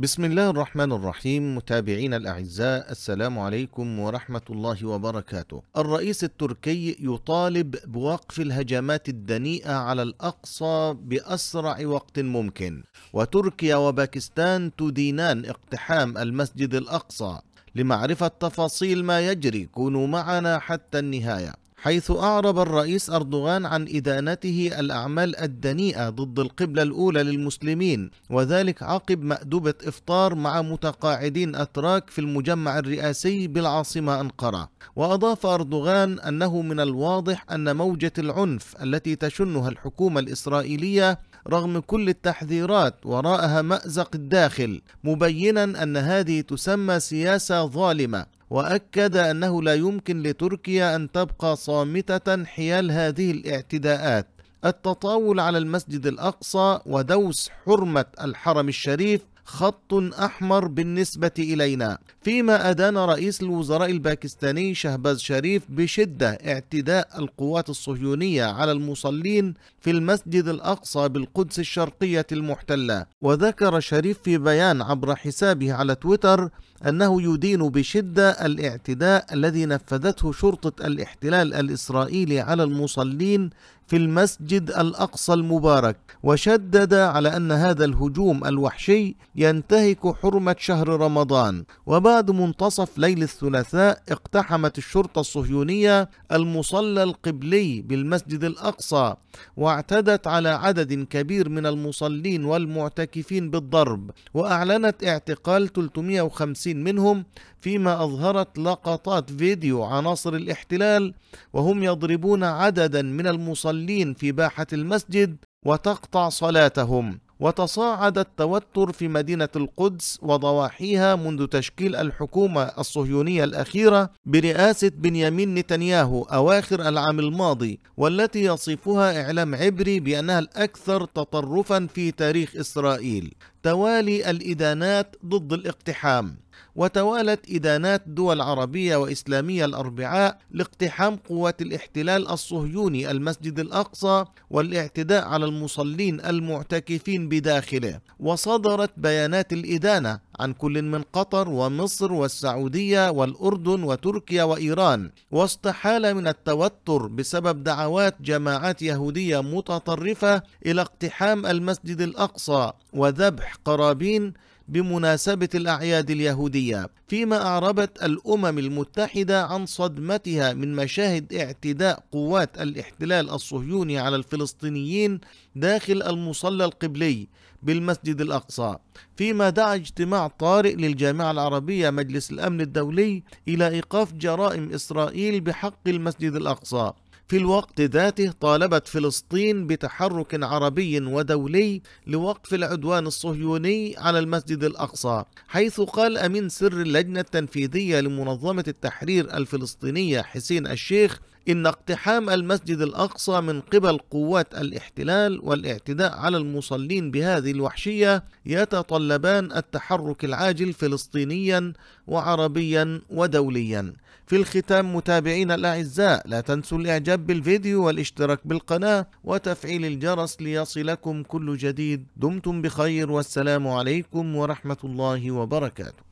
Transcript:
بسم الله الرحمن الرحيم متابعينا الاعزاء السلام عليكم ورحمه الله وبركاته. الرئيس التركي يطالب بوقف الهجمات الدنيئه على الاقصى باسرع وقت ممكن، وتركيا وباكستان تدينان اقتحام المسجد الاقصى. لمعرفه تفاصيل ما يجري كونوا معنا حتى النهايه. حيث أعرب الرئيس أردوغان عن إدانته الأعمال الدنيئة ضد القبلة الأولى للمسلمين وذلك عقب مأدبة إفطار مع متقاعدين أتراك في المجمع الرئاسي بالعاصمة أنقرة وأضاف أردوغان أنه من الواضح أن موجة العنف التي تشنها الحكومة الإسرائيلية رغم كل التحذيرات وراءها مأزق الداخل مبينا أن هذه تسمى سياسة ظالمة واكد انه لا يمكن لتركيا ان تبقى صامته حيال هذه الاعتداءات التطاول على المسجد الاقصى ودوس حرمه الحرم الشريف خط أحمر بالنسبة إلينا فيما أدان رئيس الوزراء الباكستاني شهباز شريف بشدة اعتداء القوات الصهيونية على المصلين في المسجد الأقصى بالقدس الشرقية المحتلة وذكر شريف في بيان عبر حسابه على تويتر أنه يدين بشدة الاعتداء الذي نفذته شرطة الاحتلال الإسرائيلي على المصلين في المسجد الأقصى المبارك وشدد على أن هذا الهجوم الوحشي ينتهك حرمة شهر رمضان وبعد منتصف ليل الثلاثاء اقتحمت الشرطة الصهيونية المصلى القبلي بالمسجد الأقصى واعتدت على عدد كبير من المصلين والمعتكفين بالضرب وأعلنت اعتقال 350 منهم فيما أظهرت لقطات فيديو عناصر الاحتلال وهم يضربون عددا من المصلين في باحة المسجد وتقطع صلاتهم وتصاعد التوتر في مدينة القدس وضواحيها منذ تشكيل الحكومة الصهيونية الأخيرة برئاسة بنيامين نتنياهو أواخر العام الماضي والتي يصفها إعلام عبري بأنها الأكثر تطرفا في تاريخ إسرائيل توالي الإدانات ضد الاقتحام وتوالت إدانات دول عربية وإسلامية الأربعاء لاقتحام قوات الاحتلال الصهيوني المسجد الأقصى والاعتداء على المصلين المعتكفين بداخله وصدرت بيانات الإدانة عن كل من قطر ومصر والسعودية والأردن وتركيا وإيران واستحال من التوتر بسبب دعوات جماعات يهودية متطرفة إلى اقتحام المسجد الأقصى وذبح قرابين بمناسبة الأعياد اليهودية، فيما أعربت الأمم المتحدة عن صدمتها من مشاهد اعتداء قوات الاحتلال الصهيوني على الفلسطينيين داخل المصلى القبلي بالمسجد الأقصى، فيما دعا اجتماع طارئ للجامعة العربية مجلس الأمن الدولي إلى إيقاف جرائم إسرائيل بحق المسجد الأقصى، في الوقت ذاته طالبت فلسطين بتحرك عربي ودولي لوقف العدوان الصهيوني على المسجد الأقصى حيث قال أمين سر اللجنة التنفيذية لمنظمة التحرير الفلسطينية حسين الشيخ إن اقتحام المسجد الأقصى من قبل قوات الاحتلال والاعتداء على المصلين بهذه الوحشية يتطلبان التحرك العاجل فلسطينيا وعربيا ودوليا في الختام متابعينا الأعزاء لا تنسوا الإعجاب بالفيديو والاشتراك بالقناة وتفعيل الجرس ليصلكم كل جديد دمتم بخير والسلام عليكم ورحمة الله وبركاته